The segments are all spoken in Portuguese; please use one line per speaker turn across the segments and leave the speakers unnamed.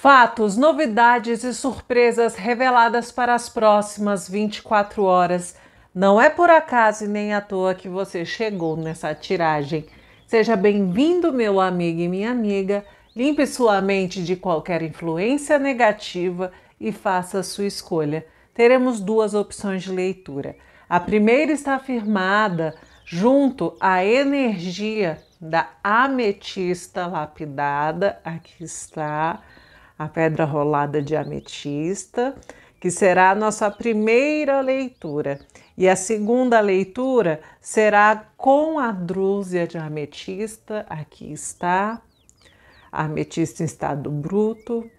Fatos, novidades e surpresas reveladas para as próximas 24 horas. Não é por acaso e nem à toa que você chegou nessa tiragem. Seja bem-vindo, meu amigo e minha amiga. Limpe sua mente de qualquer influência negativa e faça sua escolha. Teremos duas opções de leitura. A primeira está firmada junto à energia da ametista lapidada, aqui está a Pedra Rolada de Ametista, que será a nossa primeira leitura. E a segunda leitura será com a Drúzia de Ametista, aqui está, Ametista em estado bruto.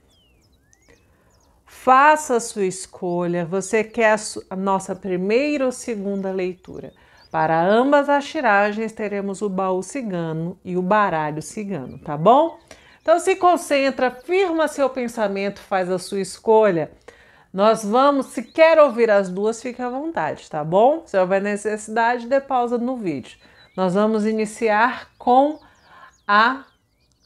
Faça a sua escolha, você quer a nossa primeira ou segunda leitura. Para ambas as tiragens teremos o baú cigano e o baralho cigano, tá bom? Então se concentra, firma seu pensamento, faz a sua escolha. Nós vamos, se quer ouvir as duas, fique à vontade, tá bom? Se houver necessidade, dê pausa no vídeo. Nós vamos iniciar com a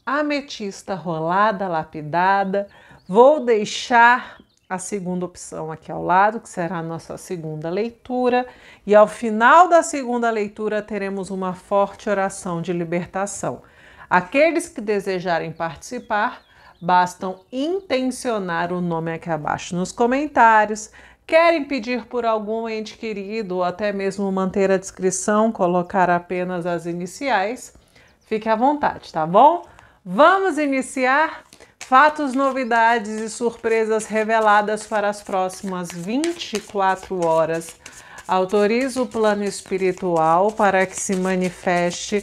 ametista rolada, lapidada. Vou deixar a segunda opção aqui ao lado, que será a nossa segunda leitura. E ao final da segunda leitura, teremos uma forte oração de libertação. Aqueles que desejarem participar, bastam intencionar o nome aqui abaixo nos comentários. Querem pedir por algum ente querido ou até mesmo manter a descrição, colocar apenas as iniciais? Fique à vontade, tá bom? Vamos iniciar fatos, novidades e surpresas reveladas para as próximas 24 horas. Autoriza o plano espiritual para que se manifeste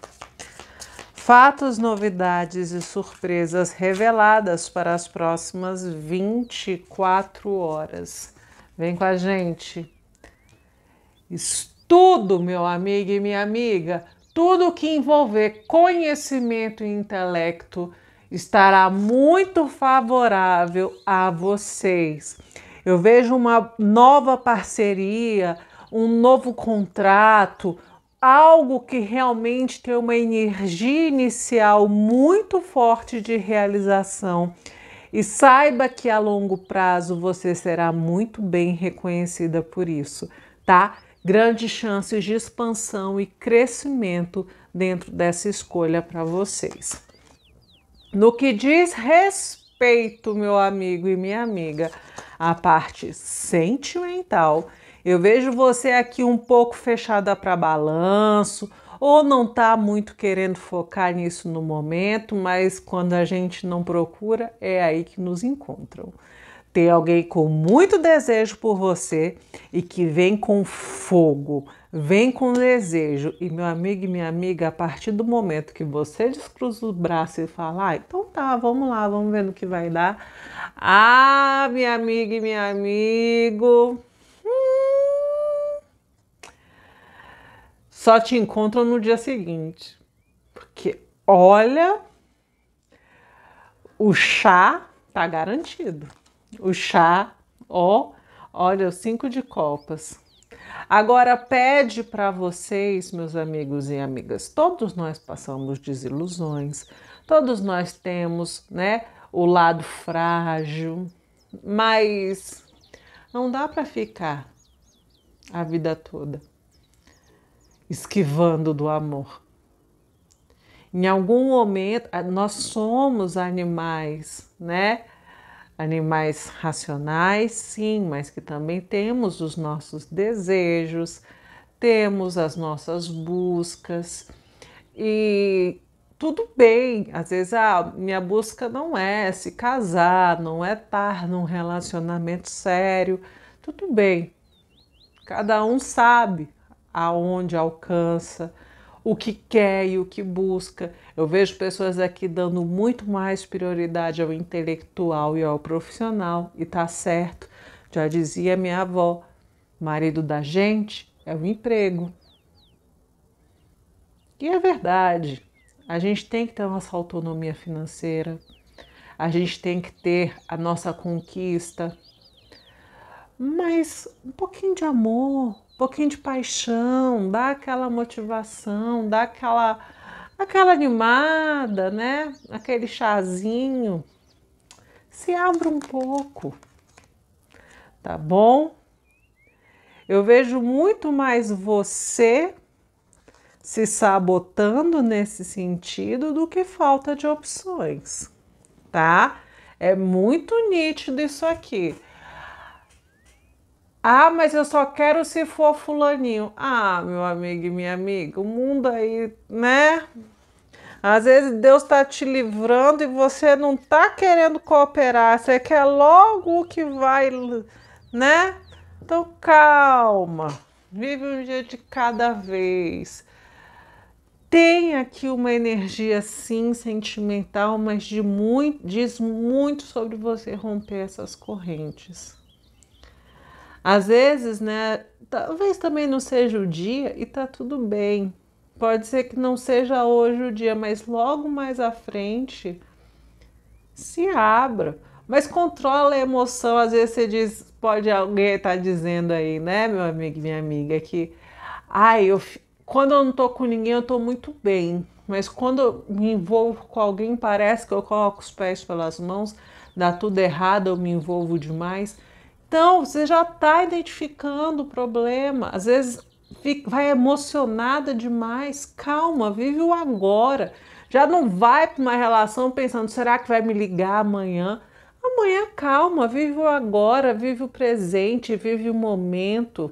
fatos, novidades e surpresas reveladas para as próximas 24 horas. Vem com a gente. Estudo, meu amigo e minha amiga, tudo que envolver conhecimento e intelecto estará muito favorável a vocês. Eu vejo uma nova parceria, um novo contrato, algo que realmente tem uma energia inicial muito forte de realização. E saiba que a longo prazo você será muito bem reconhecida por isso, tá? Grandes chances de expansão e crescimento dentro dessa escolha para vocês. No que diz respeito, meu amigo e minha amiga, à parte sentimental, eu vejo você aqui um pouco fechada para balanço, ou não está muito querendo focar nisso no momento, mas quando a gente não procura, é aí que nos encontram. Tem alguém com muito desejo por você e que vem com fogo, vem com desejo. E meu amigo e minha amiga, a partir do momento que você descruza o braço e fala, ah, então tá, vamos lá, vamos ver no que vai dar. Ah, minha amiga e meu amigo, só te encontram no dia seguinte. Porque olha, o chá tá garantido. O chá, ó, olha, os cinco de copas. Agora pede para vocês, meus amigos e amigas, todos nós passamos desilusões, todos nós temos, né, o lado frágil, mas não dá para ficar a vida toda esquivando do amor. Em algum momento, nós somos animais, né? Animais racionais, sim, mas que também temos os nossos desejos, temos as nossas buscas e tudo bem, às vezes a ah, minha busca não é se casar, não é estar num relacionamento sério, tudo bem. Cada um sabe aonde alcança, o que quer e o que busca. Eu vejo pessoas aqui dando muito mais prioridade ao intelectual e ao profissional, e tá certo. Já dizia minha avó: marido da gente é o emprego. E é verdade, a gente tem que ter a nossa autonomia financeira, a gente tem que ter a nossa conquista, mas um pouquinho de amor, pouquinho de paixão, dá aquela motivação, dá aquela aquela animada, né? Aquele chazinho. Se abra um pouco. Tá bom? Eu vejo muito mais você se sabotando nesse sentido do que falta de opções, tá? É muito nítido isso aqui. Ah, mas eu só quero se for fulaninho. Ah, meu amigo e minha amiga, o mundo aí, né? Às vezes Deus está te livrando e você não está querendo cooperar, você quer logo o que vai, né? Então calma, vive um dia de cada vez. Tem aqui uma energia sim sentimental, mas de muito, diz muito sobre você romper essas correntes. Às vezes, né, talvez também não seja o dia e tá tudo bem. Pode ser que não seja hoje o dia, mas logo mais à frente se abra. Mas controla a emoção. Às vezes você diz, pode alguém estar tá dizendo aí, né, meu amigo e minha amiga, que ai, eu, quando eu não tô com ninguém, eu tô muito bem. Mas quando eu me envolvo com alguém, parece que eu coloco os pés pelas mãos, dá tudo errado, eu me envolvo demais. Então, você já está identificando o problema. Às vezes fica, vai emocionada demais. Calma, vive o agora. Já não vai para uma relação pensando: será que vai me ligar amanhã? Amanhã, calma, vive o agora, vive o presente, vive o momento.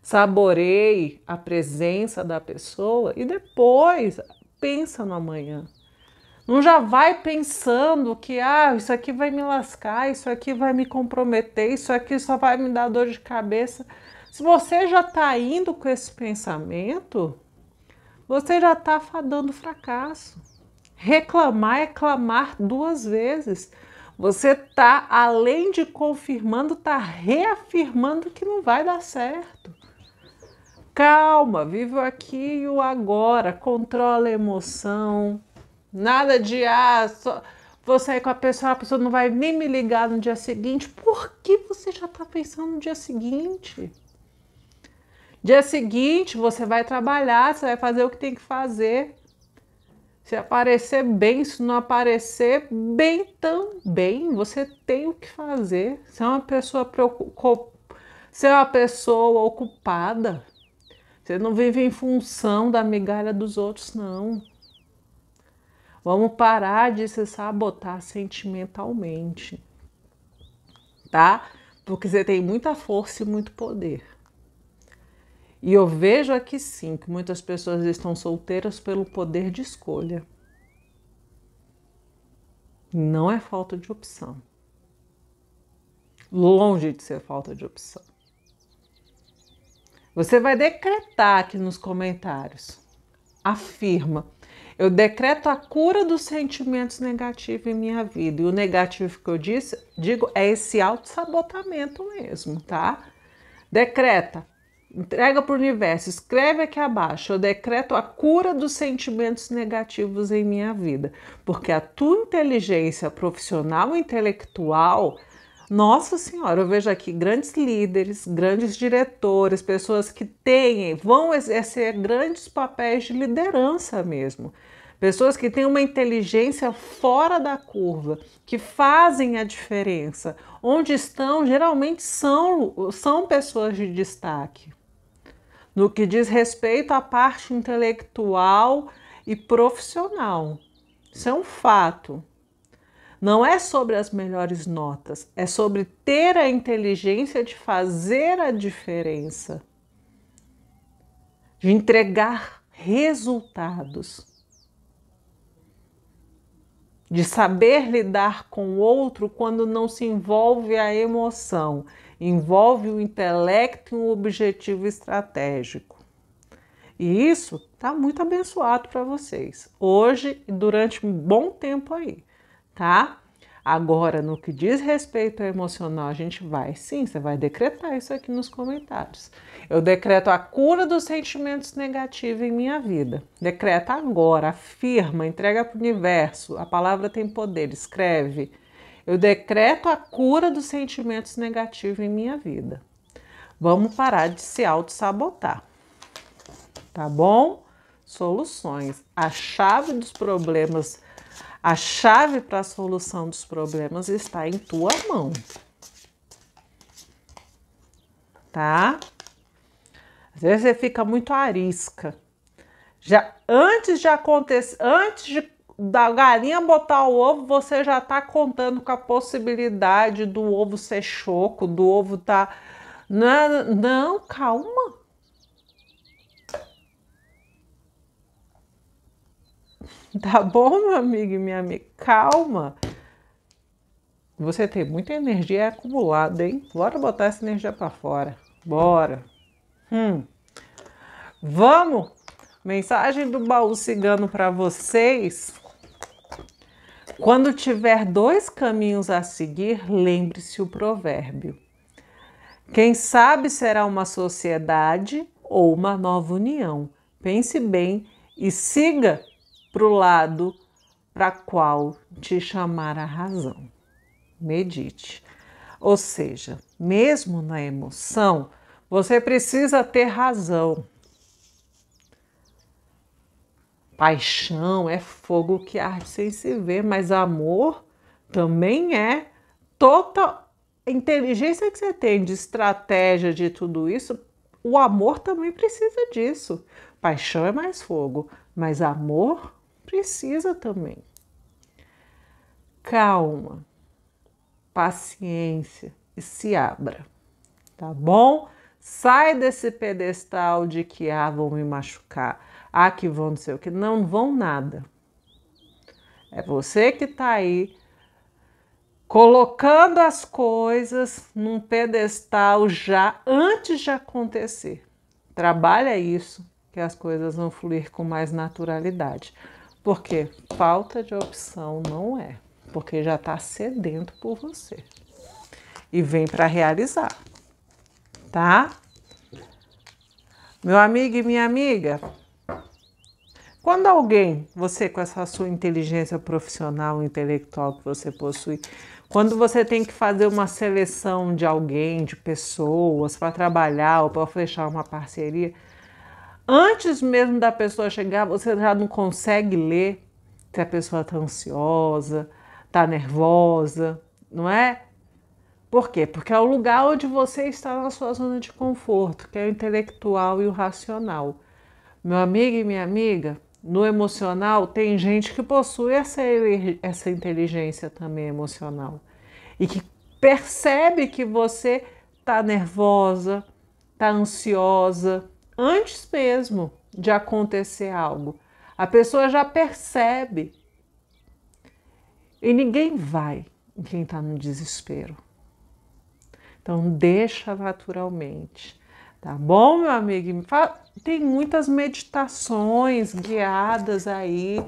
Saboreie a presença da pessoa e depois pensa no amanhã. Não já vai pensando que ah, isso aqui vai me lascar, isso aqui vai me comprometer, isso aqui só vai me dar dor de cabeça. Se você já está indo com esse pensamento, você já está fadando fracasso. Reclamar é clamar duas vezes. Você está, além de confirmando, está reafirmando que não vai dar certo. Calma, vive aqui e o agora, controla a emoção, Nada de ah, só vou sair com a pessoa, a pessoa não vai nem me ligar no dia seguinte. Por que você já está pensando no dia seguinte? Dia seguinte você vai trabalhar, você vai fazer o que tem que fazer. Se aparecer bem, se não aparecer bem também, você tem o que fazer. Se é uma pessoa preocup... se é uma pessoa ocupada, você não vive em função da migalha dos outros, não. Vamos parar de se sabotar sentimentalmente, tá? Porque você tem muita força e muito poder. E eu vejo aqui sim que muitas pessoas estão solteiras pelo poder de escolha. Não é falta de opção. Longe de ser falta de opção. Você vai decretar aqui nos comentários. Afirma eu decreto a cura dos sentimentos negativos em minha vida. E o negativo que eu disse, digo é esse auto-sabotamento mesmo, tá? Decreta, entrega para o universo, escreve aqui abaixo. Eu decreto a cura dos sentimentos negativos em minha vida, porque a tua inteligência profissional e intelectual nossa Senhora, eu vejo aqui grandes líderes, grandes diretores, pessoas que têm, vão exercer grandes papéis de liderança mesmo. Pessoas que têm uma inteligência fora da curva, que fazem a diferença. Onde estão, geralmente são, são pessoas de destaque. No que diz respeito à parte intelectual e profissional. Isso é um fato. Não é sobre as melhores notas, é sobre ter a inteligência de fazer a diferença, de entregar resultados, de saber lidar com o outro quando não se envolve a emoção, envolve o intelecto e um objetivo estratégico. E isso está muito abençoado para vocês, hoje e durante um bom tempo aí tá? Agora, no que diz respeito ao emocional, a gente vai sim, você vai decretar isso aqui nos comentários. Eu decreto a cura dos sentimentos negativos em minha vida. Decreta agora, afirma, entrega para o universo. A palavra tem poder, escreve. Eu decreto a cura dos sentimentos negativos em minha vida. Vamos parar de se auto-sabotar. Tá bom? Soluções. A chave dos problemas a chave para a solução dos problemas está em tua mão. Tá? Às vezes você fica muito arisca. Já antes de acontecer, antes de da galinha botar o ovo, você já está contando com a possibilidade do ovo ser choco, do ovo tá não, né? não, calma. Tá bom, meu amigo e minha amiga? Calma. Você tem muita energia acumulada, hein? Bora botar essa energia para fora. Bora. Hum. Vamos. Mensagem do baú cigano para vocês. Quando tiver dois caminhos a seguir, lembre-se o provérbio. Quem sabe será uma sociedade ou uma nova união. Pense bem e siga para o lado para qual te chamar a razão. Medite. Ou seja, mesmo na emoção, você precisa ter razão. Paixão é fogo que arde sem se ver, mas amor também é total inteligência que você tem de estratégia de tudo isso. O amor também precisa disso. Paixão é mais fogo, mas amor precisa também. Calma, paciência e se abra, tá bom? Sai desse pedestal de que ah, vão me machucar, ah, que vão não sei o que. Não vão nada. É você que tá aí colocando as coisas num pedestal já antes de acontecer. Trabalha isso, que as coisas vão fluir com mais naturalidade. Porque falta de opção não é, porque já está sedento por você. E vem para realizar, tá? Meu amigo e minha amiga, quando alguém, você com essa sua inteligência profissional, intelectual que você possui, quando você tem que fazer uma seleção de alguém, de pessoas para trabalhar ou para fechar uma parceria, Antes mesmo da pessoa chegar, você já não consegue ler se a pessoa está ansiosa, está nervosa, não é? Por quê? Porque é o lugar onde você está na sua zona de conforto, que é o intelectual e o racional. Meu amigo e minha amiga, no emocional tem gente que possui essa, essa inteligência também emocional e que percebe que você está nervosa, está ansiosa, antes mesmo de acontecer algo. A pessoa já percebe. E ninguém vai em quem está no desespero. Então, deixa naturalmente. Tá bom, meu amigo? Tem muitas meditações guiadas aí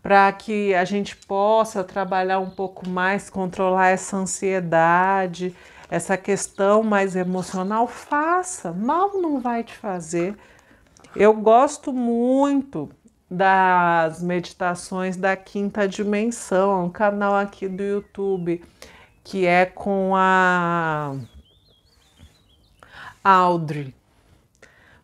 para que a gente possa trabalhar um pouco mais, controlar essa ansiedade essa questão mais emocional, faça, mal não vai te fazer. Eu gosto muito das meditações da quinta dimensão, é um canal aqui do YouTube que é com a Audrey.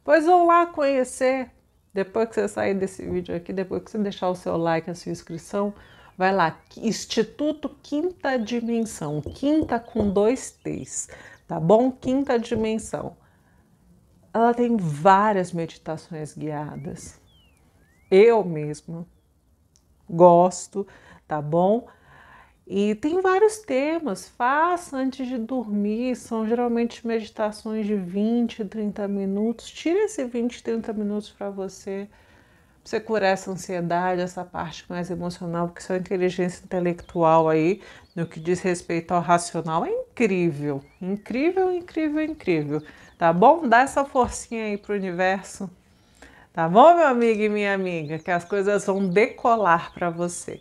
Pois vão lá conhecer. Depois que você sair desse vídeo aqui, depois que você deixar o seu like, a sua inscrição, Vai lá, Instituto Quinta Dimensão, quinta com dois T's, tá bom? Quinta Dimensão. Ela tem várias meditações guiadas. Eu mesma gosto, tá bom? E tem vários temas. Faça antes de dormir, são geralmente meditações de 20, 30 minutos. Tira esse 20, 30 minutos para você você curar essa ansiedade, essa parte mais emocional, porque sua inteligência intelectual aí, no que diz respeito ao racional, é incrível. Incrível, incrível, incrível. Tá bom? Dá essa forcinha aí pro universo. Tá bom, meu amigo e minha amiga? Que as coisas vão decolar para você.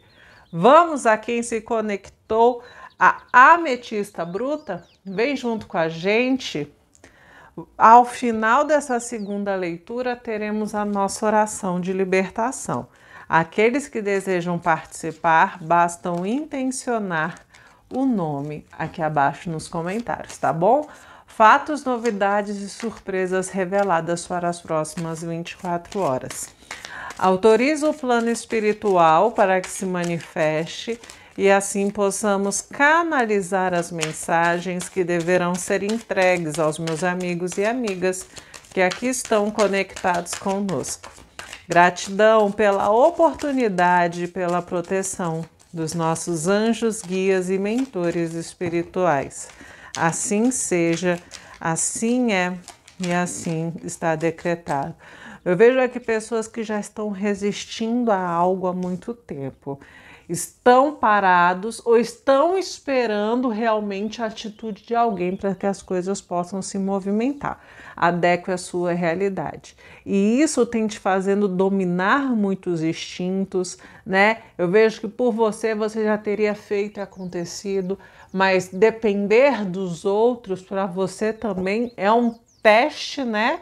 Vamos a quem se conectou, a ametista bruta? Vem junto com a gente. Ao final dessa segunda leitura, teremos a nossa oração de libertação. Aqueles que desejam participar, bastam intencionar o nome aqui abaixo nos comentários, tá bom? Fatos, novidades e surpresas reveladas para as próximas 24 horas. Autoriza o plano espiritual para que se manifeste e assim possamos canalizar as mensagens que deverão ser entregues aos meus amigos e amigas que aqui estão conectados conosco. Gratidão pela oportunidade e pela proteção dos nossos anjos, guias e mentores espirituais. Assim seja, assim é e assim está decretado. Eu vejo aqui pessoas que já estão resistindo a algo há muito tempo estão parados ou estão esperando realmente a atitude de alguém para que as coisas possam se movimentar. Adeque a sua realidade. E isso tem te fazendo dominar muitos instintos, né? Eu vejo que por você você já teria feito e acontecido, mas depender dos outros para você também é um teste, né?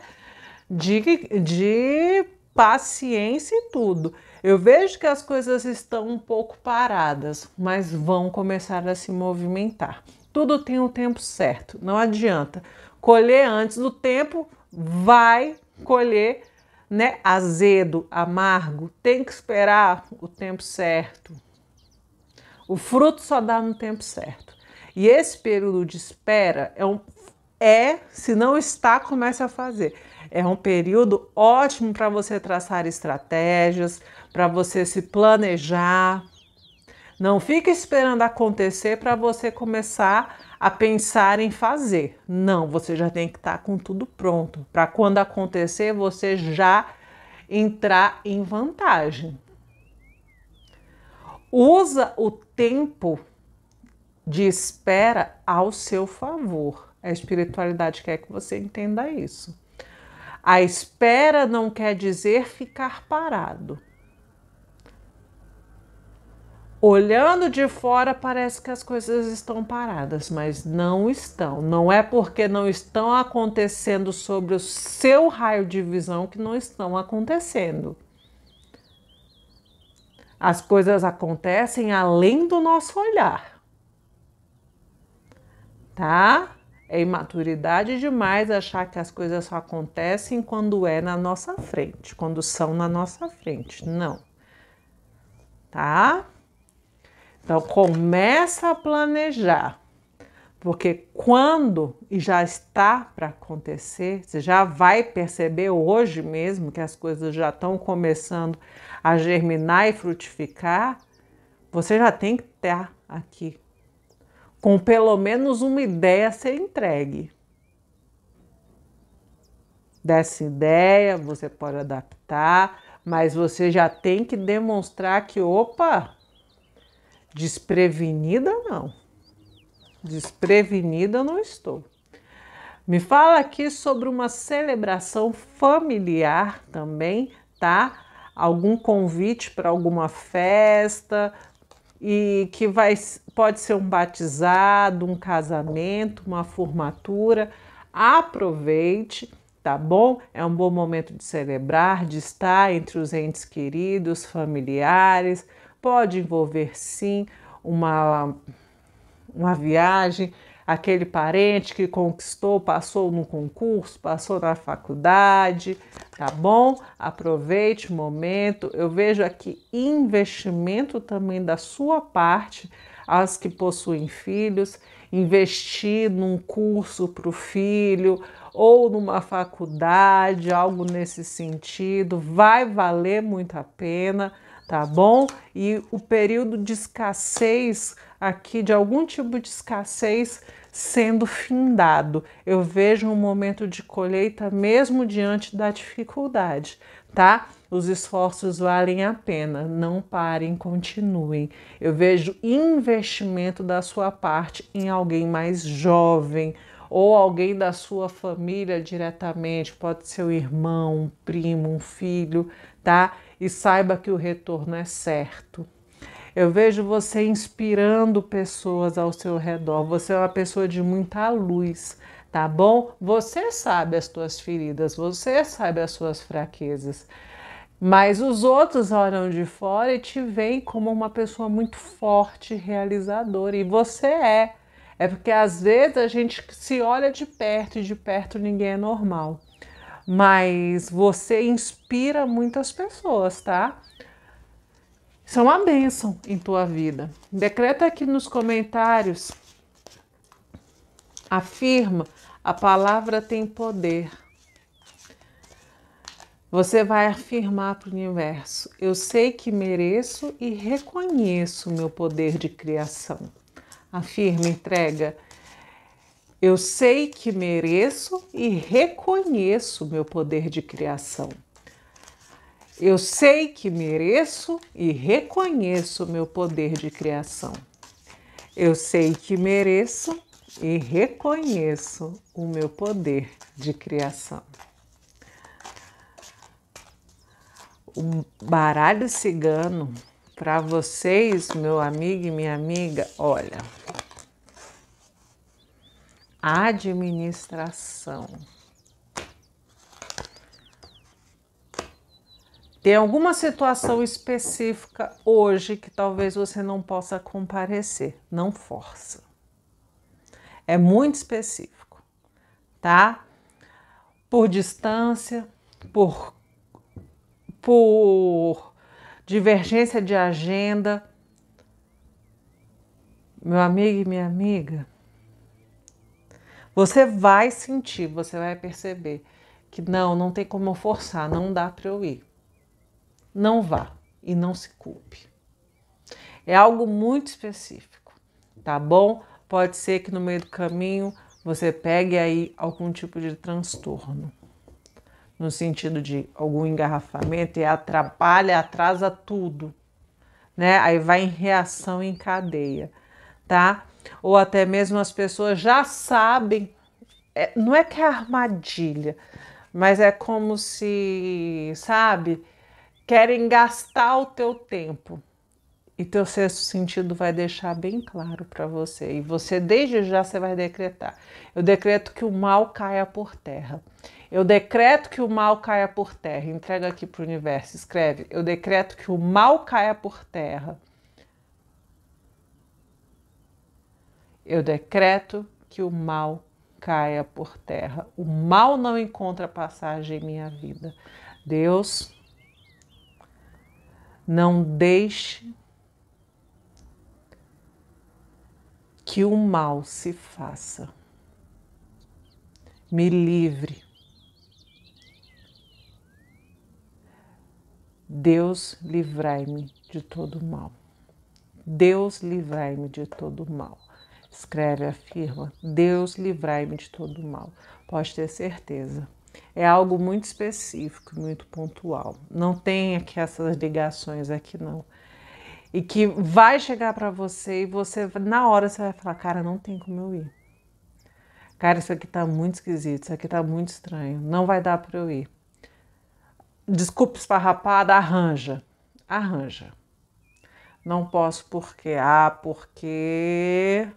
De, de paciência e tudo. Eu vejo que as coisas estão um pouco paradas, mas vão começar a se movimentar. Tudo tem o um tempo certo, não adianta. Colher antes do tempo vai colher, né? Azedo, amargo, tem que esperar o tempo certo. O fruto só dá no tempo certo. E esse período de espera é um é, se não está, comece a fazer. É um período ótimo para você traçar estratégias, para você se planejar. Não fica esperando acontecer para você começar a pensar em fazer. Não, você já tem que estar tá com tudo pronto para quando acontecer você já entrar em vantagem. Usa o tempo de espera ao seu favor. A espiritualidade quer que você entenda isso. A espera não quer dizer ficar parado. Olhando de fora, parece que as coisas estão paradas, mas não estão. Não é porque não estão acontecendo sobre o seu raio de visão que não estão acontecendo. As coisas acontecem além do nosso olhar. Tá? É imaturidade demais achar que as coisas só acontecem quando é na nossa frente, quando são na nossa frente. Não. Tá? Então começa a planejar, porque quando e já está para acontecer, você já vai perceber hoje mesmo que as coisas já estão começando a germinar e frutificar, você já tem que estar aqui com pelo menos uma ideia a ser entregue. Dessa ideia você pode adaptar, mas você já tem que demonstrar que, opa, Desprevenida, não. Desprevenida, não estou. Me fala aqui sobre uma celebração familiar também, tá? Algum convite para alguma festa e que vai, pode ser um batizado, um casamento, uma formatura. Aproveite, tá bom? É um bom momento de celebrar, de estar entre os entes queridos, familiares pode envolver sim uma, uma viagem, aquele parente que conquistou, passou no concurso, passou na faculdade, tá bom? Aproveite o momento. Eu vejo aqui investimento também da sua parte, as que possuem filhos, investir num curso para o filho ou numa faculdade, algo nesse sentido, vai valer muito a pena tá bom? E o período de escassez aqui, de algum tipo de escassez sendo findado. Eu vejo um momento de colheita mesmo diante da dificuldade, tá? Os esforços valem a pena, não parem, continuem. Eu vejo investimento da sua parte em alguém mais jovem, ou alguém da sua família diretamente, pode ser o irmão, um primo, um filho, tá? e saiba que o retorno é certo. Eu vejo você inspirando pessoas ao seu redor. Você é uma pessoa de muita luz, tá bom? Você sabe as suas feridas, você sabe as suas fraquezas. Mas os outros olham de fora e te veem como uma pessoa muito forte, realizadora. E você é. É porque às vezes a gente se olha de perto e de perto ninguém é normal mas você inspira muitas pessoas, tá? São é uma bênção em tua vida. Decreta aqui nos comentários. Afirma, a palavra tem poder. Você vai afirmar para o universo: eu sei que mereço e reconheço o meu poder de criação. Afirma, entrega. Eu sei que mereço e reconheço meu poder de criação. Eu sei que mereço e reconheço meu poder de criação. Eu sei que mereço e reconheço o meu poder de criação. O baralho cigano para vocês, meu amigo e minha amiga, olha, administração. Tem alguma situação específica hoje que talvez você não possa comparecer, não força. É muito específico, tá? Por distância, por, por divergência de agenda. Meu amigo e minha amiga, você vai sentir, você vai perceber que não, não tem como forçar, não dá para eu ir. Não vá e não se culpe. É algo muito específico, tá bom? Pode ser que no meio do caminho você pegue aí algum tipo de transtorno, no sentido de algum engarrafamento e atrapalha, atrasa tudo, né? Aí vai em reação em cadeia, tá? ou até mesmo as pessoas já sabem, é, não é que é armadilha, mas é como se, sabe, querem gastar o teu tempo. E teu sexto sentido vai deixar bem claro para você. E você, desde já, você vai decretar. Eu decreto que o mal caia por terra. Eu decreto que o mal caia por terra. Entrega aqui para o universo, escreve. Eu decreto que o mal caia por terra. Eu decreto que o mal caia por terra. O mal não encontra passagem em minha vida. Deus, não deixe que o mal se faça. Me livre. Deus, livrai-me de todo mal. Deus, livrai-me de todo mal escreve, afirma: Deus livrai-me de todo mal. Pode ter certeza. É algo muito específico, muito pontual. Não tem aqui essas ligações aqui não. E que vai chegar para você e você na hora você vai falar: "Cara, não tem como eu ir". Cara, isso aqui tá muito esquisito, isso aqui tá muito estranho, não vai dar para eu ir. Desculpa esfarrapada, arranja. Arranja. Não posso porque ah, porque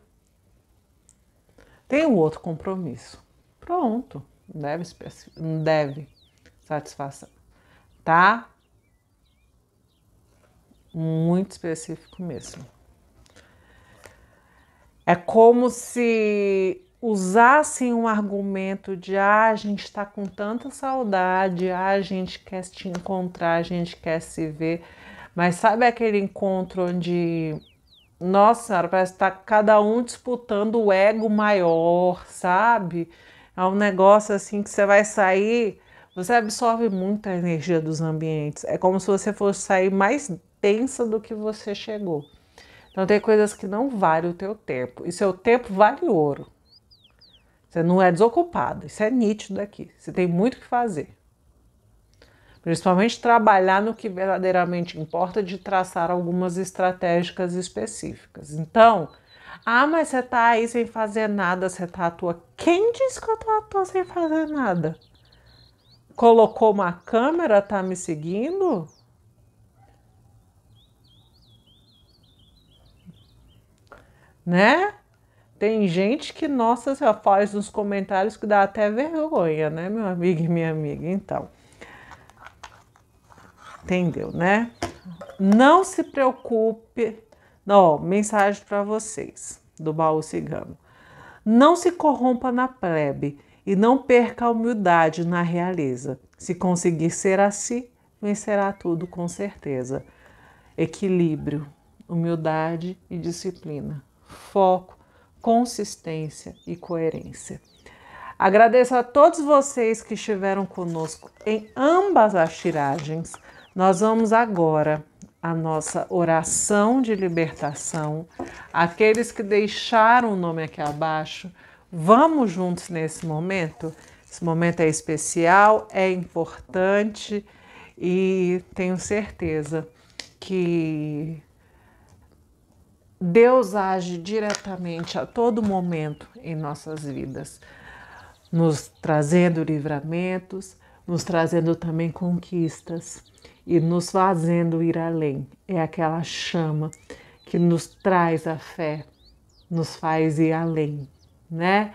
tem um outro compromisso. Pronto, deve, deve satisfação. Tá? Muito específico mesmo. É como se usassem um argumento de ah, a gente está com tanta saudade, ah, a gente quer te encontrar, a gente quer se ver. Mas sabe aquele encontro onde nossa senhora, parece que tá cada um disputando o ego maior, sabe? É um negócio assim que você vai sair, você absorve muita energia dos ambientes. É como se você fosse sair mais tensa do que você chegou. Então tem coisas que não valem o teu tempo. E seu tempo vale ouro. Você não é desocupado, isso é nítido aqui. Você tem muito o que fazer. Principalmente trabalhar no que verdadeiramente importa de traçar algumas estratégicas específicas. Então, ah, mas você tá aí sem fazer nada, você tá à toa. Quem disse que eu tô à toa sem fazer nada? Colocou uma câmera, tá me seguindo? Né? Tem gente que, nossa, faz nos comentários que dá até vergonha, né, meu amigo e minha amiga? Então, Entendeu, né? Não se preocupe. Não, mensagem para vocês do baú cigano. Não se corrompa na plebe e não perca a humildade na realeza. Se conseguir ser assim, vencerá tudo com certeza. Equilíbrio, humildade e disciplina, foco, consistência e coerência. Agradeço a todos vocês que estiveram conosco em ambas as tiragens. Nós vamos agora à nossa oração de libertação. Aqueles que deixaram o nome aqui abaixo, vamos juntos nesse momento. Esse momento é especial, é importante e tenho certeza que Deus age diretamente a todo momento em nossas vidas, nos trazendo livramentos, nos trazendo também conquistas e nos fazendo ir além. É aquela chama que nos traz a fé, nos faz ir além, né?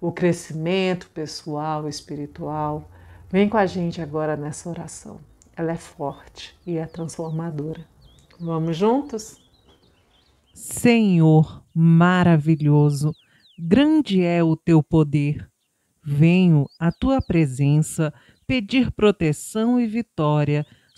O crescimento pessoal, espiritual. Vem com a gente agora nessa oração. Ela é forte e é transformadora. Vamos juntos? Senhor maravilhoso, grande é o teu poder. Venho à tua presença pedir proteção e vitória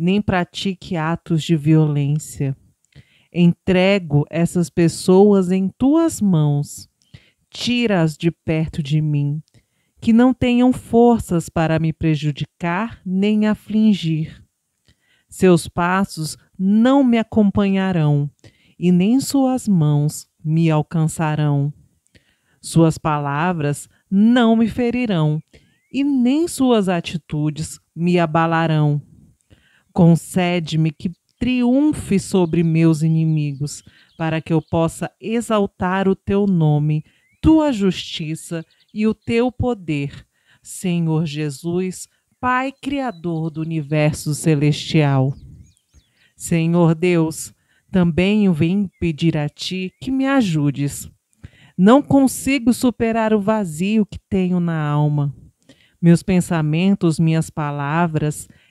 nem pratique atos de violência. Entrego essas pessoas em tuas mãos. Tira-as de perto de mim, que não tenham forças para me prejudicar nem afligir. Seus passos não me acompanharão, e nem suas mãos me alcançarão. Suas palavras não me ferirão, e nem suas atitudes me abalarão. Concede-me que triunfe sobre meus inimigos, para que eu possa exaltar o teu nome, tua justiça e o teu poder. Senhor Jesus, Pai Criador do universo celestial. Senhor Deus, também eu vim pedir a Ti que me ajudes. Não consigo superar o vazio que tenho na alma. Meus pensamentos, minhas palavras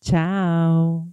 Tchau!